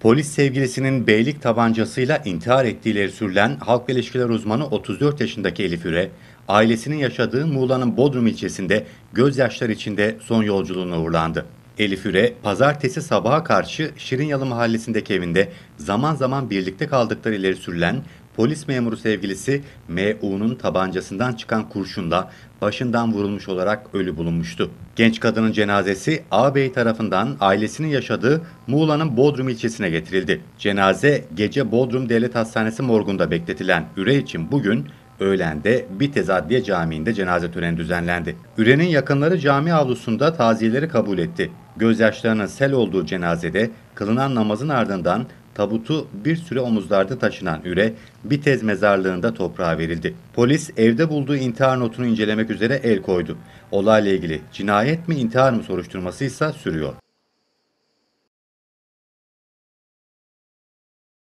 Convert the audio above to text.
Polis sevgilisinin beylik tabancasıyla intihar ettiğileri sürülen halk ilişkiler uzmanı 34 yaşındaki Elif Üre, ailesinin yaşadığı Muğla'nın Bodrum ilçesinde gözyaşlar içinde son yolculuğuna uğurlandı. Elif Üre, pazartesi sabaha karşı Şirinyalı mahallesindeki evinde zaman zaman birlikte kaldıkları ileri sürülen polis memuru sevgilisi MU'nun tabancasından çıkan kurşunla başından vurulmuş olarak ölü bulunmuştu. Genç kadının cenazesi ağabey tarafından ailesinin yaşadığı Muğla'nın Bodrum ilçesine getirildi. Cenaze gece Bodrum Devlet Hastanesi morgunda bekletilen üre için bugün öğlende Bitez Adliye Camii'nde cenaze töreni düzenlendi. Ürenin yakınları cami avlusunda taziyeleri kabul etti. Gözyaşlarının sel olduğu cenazede kılınan namazın ardından tabutu bir süre omuzlarda taşınan Üre, Bitez mezarlığında toprağa verildi. Polis evde bulduğu intihar notunu incelemek üzere el koydu. Olayla ilgili cinayet mi intihar mı soruşturması ise sürüyor.